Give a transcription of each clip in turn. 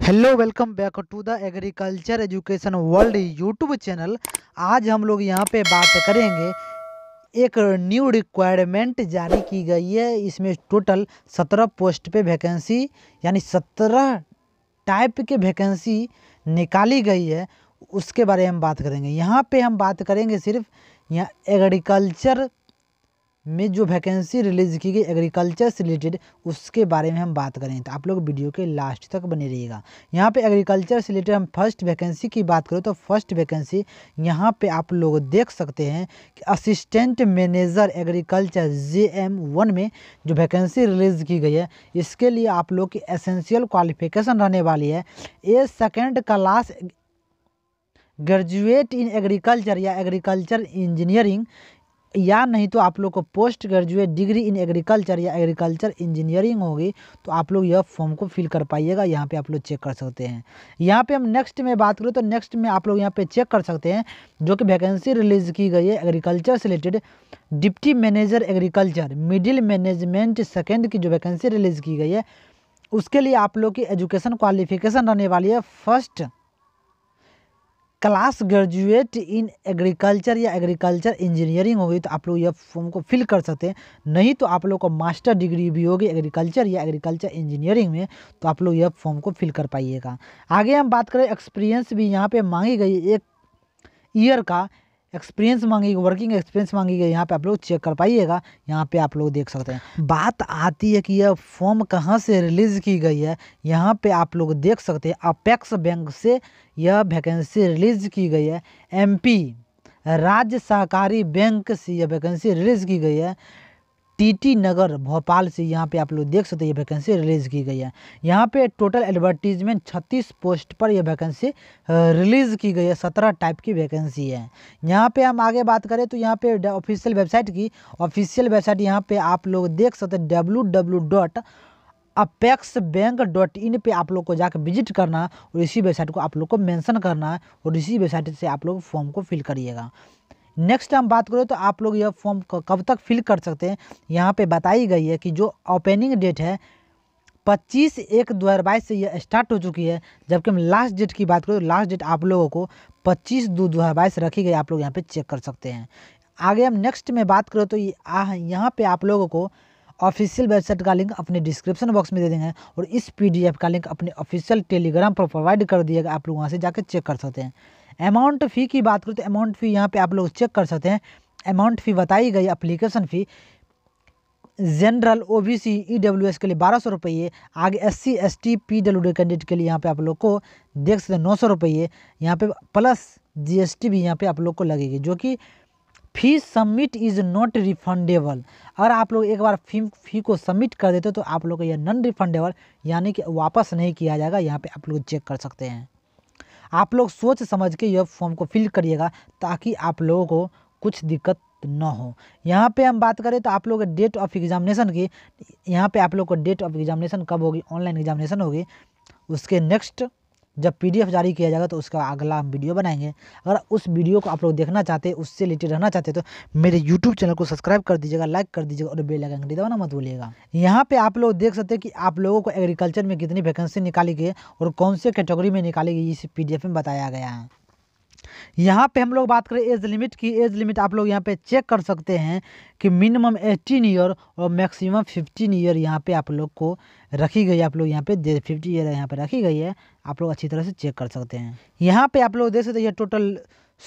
hello welcome back to the agriculture education world YouTube channel आज हम लोग यहाँ पे बात करेंगे एक न्यू रिक्वायरमेंट जारी की गई है इसमें टोटल सत्रह पोस्ट पे वैकेंसी यानी सत्रह टाइप के वैकेंसी निकाली गई है उसके बारे में बात करेंगे यहाँ पे हम बात करेंगे सिर्फ यहाँ एग्रीकल्चर में जो वैकेंसी रिलीज़ की गई एग्रीकल्चर से रिलेटेड उसके बारे में हम बात करें तो आप लोग वीडियो के लास्ट तक बने रहिएगा यहाँ पे एग्रीकल्चर से रिलेटेड हम फर्स्ट वैकेंसी की बात करें तो फर्स्ट वैकेंसी यहाँ पे आप लोग देख सकते हैं कि assistant manager agriculture J M one में जो वैकेंसी रिलीज़ की गई है इसके लिए आप लोग की एसेंशियल क्वालिफिकेशन रहने वाली है a second class graduate in agriculture या एग्रीकल्चर इंजीनियरिंग या नहीं तो आप लोग को post graduate degree in agriculture या एग्रीकल्चर इंजीनियरिंग होगी तो आप लोग यह फॉर्म को फिल कर पाइएगा यहाँ पे आप लोग चेक कर सकते हैं यहाँ पे हम नेक्स्ट में बात करें तो नेक्स्ट में आप लोग यहाँ पे चेक कर सकते हैं जो कि वैकेंसी रिलीज की गई है एग्रीकल्चर से related deputy manager agriculture middle management second की जो वैकेंसी रिलीज की गई है उसके लिए आप लोग की एजुकेशन क्वालिफिकेशन रहने वाली है first class graduate in agriculture या एग्रीकल्चर इंजीनियरिंग होगी तो आप लोग यह फॉर्म को फिल कर सकते हैं नहीं तो आप लोग को मास्टर डिग्री भी होगी एग्रीकल्चर या एग्रीकल्चर इंजीनियरिंग में तो आप लोग यह फॉर्म को फिल कर पाइएगा आगे हम बात करें एक्सपीरियंस भी यहाँ पे मांगी गई एक ईयर का एक्सपीरियंस मांगी गई वर्किंग एक्सपीरियंस मांगी गई यहाँ पे आप लोग चेक कर पाइएगा यहाँ पे आप लोग देख सकते हैं बात आती है कि यह फॉर्म कहाँ से रिलीज़ की गई है यहाँ पे आप लोग देख सकते हैं अपेक्स बैंक से यह वैकेंसी रिलीज़ की गई है एमपी राज्य सहकारी बैंक से यह वैकेंसी रिलीज़ की गई है टी टी नगर भोपाल से यहाँ पे आप लोग देख सकते हैं ये वैकेंसी रिलीज़ की गई है यहाँ पे टोटल एडवर्टीजमेंट 36 पोस्ट पर यह वैकेंसी रिलीज़ की गई है सत्रह टाइप की वैकेंसी है यहाँ पे हम आगे बात करें तो यहाँ पे ऑफिशियल वेबसाइट की ऑफिशियल वेबसाइट यहाँ पे आप लोग देख सकते हैं W W dot apex bank dot in पर आप लोग को जाकर विजिट करना और इसी वेबसाइट को आप लोग को मेंशन करना है और इसी वेबसाइट से आप लोग फॉर्म को फिल करिएगा नेक्स्ट हम बात करें तो आप लोग यह फॉर्म कब तक फिल कर सकते हैं यहाँ पे बताई गई है कि जो ओपनिंग डेट है पच्चीस एक दो हज़ार बाईस से यह स्टार्ट हो चुकी है जबकि हम लास्ट डेट की बात करें तो लास्ट डेट आप लोगों को पच्चीस दो दो हज़ार बाईस रखी गई आप लोग यहाँ पे चेक कर सकते हैं आगे हम नेक्स्ट में बात करें तो यहाँ पर आप लोगों को ऑफिशियल वेबसाइट का लिंक अपने डिस्क्रिप्शन बॉक्स में दे देंगे और इस पी का लिंक अपने ऑफिशियल टेलीग्राम पर प्रोवाइड कर दिएगा आप लोग वहाँ से जाकर चेक कर सकते हैं अमाउंट फ़ी की बात करूँ तो अमाउंट फ़ी यहाँ पे आप लोग चेक कर सकते हैं अमाउंट फ़ी बताई गई application fee general O B C E W S के लिए बारह सौ रुपये आगे S C S T P W D candidate के लिए यहाँ पे आप लोग को देख सकते हैं नौ सौ रुपये यहाँ पर प्लस जी एस टी भी यहाँ पे आप लोग को लगेगी जो कि fee submit is not refundable अगर आप लोग एक बार फी फी को सबमिट कर देते हो तो आप लोग को यह नॉन रिफंडेबल यानी कि वापस नहीं किया जाएगा यहाँ पे आप लोग चेक कर सकते हैं आप लोग सोच समझ के यह फॉर्म को फिल करिएगा ताकि आप लोगों को कुछ दिक्कत न हो यहाँ पे हम बात करें तो आप लोग डेट ऑफ एग्जामिनेशन की यहाँ पे आप लोग को डेट ऑफ एग्जामिनेशन कब होगी ऑनलाइन एग्जामिनेशन होगी उसके नेक्स्ट जब पी जारी किया जाएगा तो उसका अगला हम वीडियो बनाएंगे अगर उस वीडियो को आप लोग देखना चाहते हैं उससे रिलेटेड रहना चाहते हैं तो मेरे यूट्यूब चैनल को सब्सक्राइब कर दीजिएगा लाइक कर दीजिएगा और बेल आइकन दबाना मत भूलिएगा यहाँ पे आप लोग देख सकते हैं कि आप लोगों को एग्रीकल्चर में कितनी वैकेंसी निकाली गई है और कौन से कैटेगरी में निकाली गई इस पी में बताया गया है यहाँ पे हम लोग बात करें एज लिमिट की एज लिमिट आप लोग यहाँ पे चेक कर सकते हैं कि मिनिमम एटीन ईयर और मैक्सिमम फिफ्टीन ईयर यहाँ पे आप लोग को रखी गई है आप लोग यहाँ पे फिफ्टी ईयर यहाँ पे रखी गई है आप लोग अच्छी तरह से चेक कर सकते हैं यहाँ पे आप लोग देख सकते हैं टोटल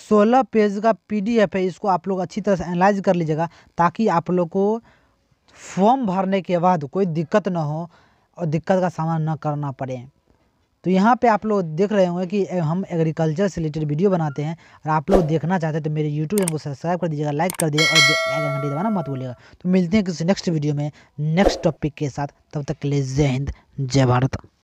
सोलह पेज का पी है इसको आप लोग अच्छी तरह से एनालाइज कर लीजिएगा ताकि आप लोग को फॉर्म भरने के बाद कोई दिक्कत ना हो और दिक्कत का सामना न करना पड़े तो यहाँ पे आप लोग देख रहे होंगे कि हम एग्रीकल्चर से रिलेटेड वीडियो बनाते हैं और आप लोग देखना चाहते हैं तो मेरे यूट्यूब चैनल को सब्सक्राइब कर दीजिएगा लाइक कर दीजिएगा और घंटे दबाना मत भूलिएगा तो मिलते हैं किसी नेक्स्ट वीडियो में नेक्स्ट टॉपिक के साथ तब तक के लिए जय हिंद जय भारत